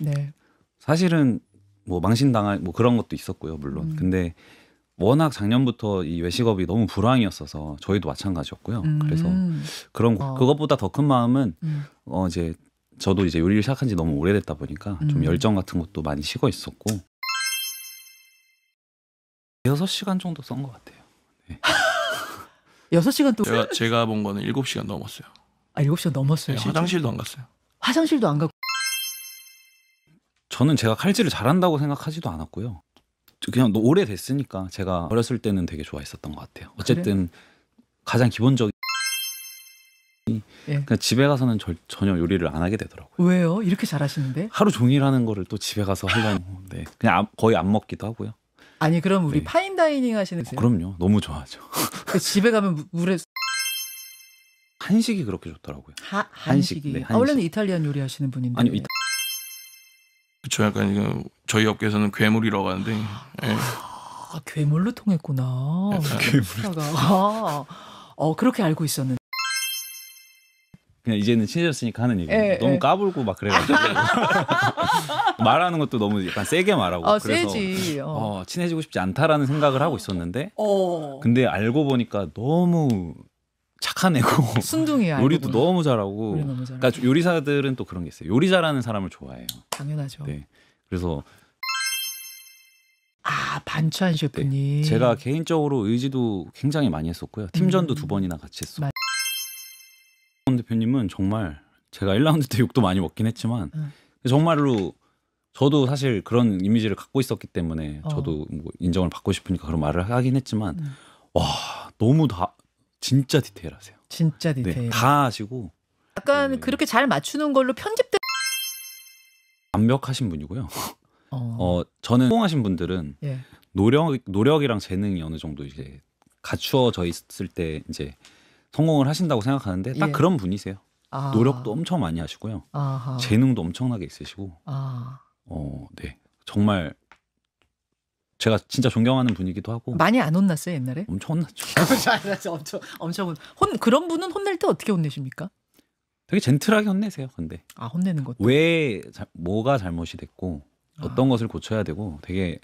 네. 사실은 뭐 망신당할 뭐 그런 것도 있었고요 물론 음. 근데 워낙 작년부터 이 외식업이 너무 불황이었어서 저희도 마찬가지였고요 음. 그래서 그런 어. 그것보다 더 큰 마음은 음. 어 이제 저도 이제 요리를 시작한 지 너무 오래됐다 보니까 좀 음. 열정 같은 것도 많이 식어 있었고 6시간 정도 썬것 같아요 네. 6시간 또 제가, 제가 본 거는 7시간 넘었어요 아 7시간 넘었어요 네, 화장실도 안 갔어요 화장실도 안 갔고 저는 제가 칼질을 잘한다고 생각하지도 않았고요. 그냥 오래됐으니까 제가 어렸을 때는 되게 좋아했었던 것 같아요. 아, 어쨌든 그래? 가장 기본적인 예. 집에 가서는 절, 전혀 요리를 안 하게 되더라고요. 왜요? 이렇게 잘하시는데? 하루 종일 하는 거를 또 집에 가서 하려니 네. 그냥 아, 거의 안 먹기도 하고요. 아니 그럼 우리 네. 파인 다이닝 하시는 어, 그럼요. 너무 좋아하죠. 그 집에 가면 물에 한식이 그렇게 좋더라고요. 하, 한식. 이 네, 한식. 아, 원래는 이탈리안 요리 하시는 분인데. 아니 이탈... 저 약간 이거 저희 업계에서는 괴물이라고 하는데. 예. 아, 괴물로 통했구나. 예. 아, 괴물. 아, 어 그렇게 알고 있었는데. 그냥 이제는 친해졌으니까 하는 얘기. 예, 너무 예. 까불고 막 그래가지고 말하는 것도 너무 약간 세게 말하고 아, 그래서 세지. 어. 어, 친해지고 싶지 않다라는 생각을 하고 있었는데. 어. 근데 알고 보니까 너무 착한 애고 순둥이야. 요리도 너무 잘하고. 잘하고. 그러니까 요리사들은 또 그런 게 있어요. 요리 잘하는 사람을 좋아해요. 당연하죠. 네. 그래서 아 반찬 네. 셰프님. 네. 제가 개인적으로 의지도 굉장히 많이 했었고요. 팀전도 음. 두 번이나 같이 했었 맞... 음, 대표님은 정말 제가 1라운드 때 욕도 많이 먹긴 했지만 음. 정말로 저도 사실 그런 이미지를 갖고 있었기 때문에 어. 저도 뭐 인정을 받고 싶으니까 그런 말을 하긴 했지만 음. 와 너무 다 진짜 디테일하세요. 진짜 네, 디테일. 네, 다 아시고 약간 네. 그렇게 잘 맞추는 걸로 편집된 완벽하신 분이고요. 어, 어 저는 성공하신 분들은 예. 노력 노력이랑 재능이 어느 정도 이제 갖추어져 있을 때 이제 성공을 하신다고 생각하는데 딱 예. 그런 분이세요. 아. 노력도 엄청 많이 하시고요. 아하. 재능도 엄청나게 있으시고. 아. 어, 네. 정말 제가 진짜 존경하는 분이기도 하고 많이 안 혼났어요 옛날에? 엄청 혼났죠. 엄청 엄청 혼 그런 분은 혼낼 때 어떻게 혼내십니까? 되게 젠틀하게 혼내세요. 근데 아 혼내는 것. 왜 자, 뭐가 잘못이 됐고 아. 어떤 아. 것을 고쳐야 되고 되게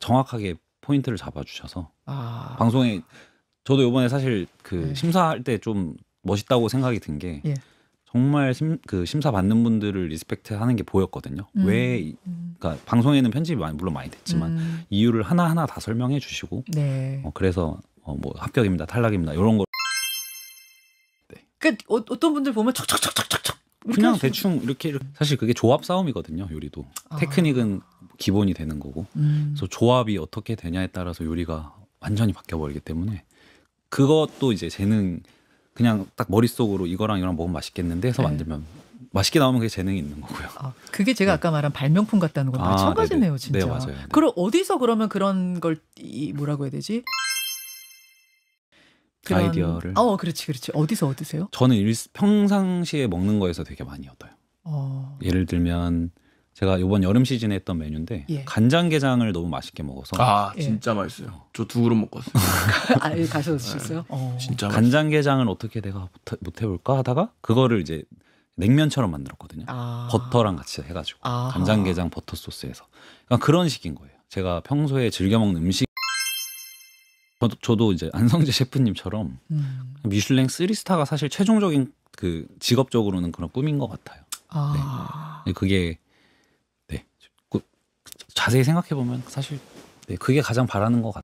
정확하게 포인트를 잡아주셔서 아. 방송에 저도 이번에 사실 그 네. 심사할 때 좀 멋있다고 생각이 든게 예. 정말 심, 그 심사 받는 분들을 리스펙트 하는 게 보였거든요. 음. 왜, 음. 그러니까 방송에는 편집이 많이, 물론 많이 됐지만 음. 이유를 하나 하나 다 설명해 주시고, 네. 어, 그래서 어, 뭐 합격입니다, 탈락입니다 이런 거. 네. 그러 어, 떤 분들 보면 척척척척척척 그냥 대충 이렇게, 이렇게 사실 그게 조합 싸움이거든요 요리도 아. 테크닉은 기본이 되는 거고 음. 그래서 조합이 어떻게 되냐에 따라서 요리가 완전히 바뀌어 버리기 때문에 그것도 이제 재능 그냥 딱 머릿속으로 이거랑 이거랑 먹으면 맛있겠는데 해서 네. 만들면 맛있게 나오면 그게 재능이 있는 거고요. 아, 그게 제가 네. 아까 말한 발명품 같다는 건 아, 마찬가지네요, 네네. 네, 진짜. 네, 맞아요. 네. 그럼 어디서 그러면 그런 걸 이, 뭐라고 해야 되지? 그런... 아이디어를. 어, 그렇지, 그렇지. 어디서 얻으세요? 저는 일, 평상시에 먹는 거에서 되게 많이 얻어요. 어... 예를 들면 제가 이번 여름 시즌에 했던 메뉴인데 예. 간장게장을 너무 맛있게 먹어서 아 예. 진짜 맛있어요. 저 두 그릇 먹었어요. 아, 여기 서 드셨어요? 네. 어. 진짜 간장게장을 어떻게 내가 못 해볼까 하다가 그거를 이제 냉면처럼 만들었거든요. 아. 버터랑 같이 해가지고 아. 간장게장 버터 소스에서 그러니까 그런 식인 거예요. 제가 평소에 즐겨 먹는 음식 저도, 저도 이제 안성재 셰프님처럼 음. 미슐랭 3스타가 사실 최종적인 그 직업적으로는 그런 꿈인 것 같아요. 아. 네. 그게 자세히 생각해 보면 사실 네, 그게 가장 바라는 것 같아요.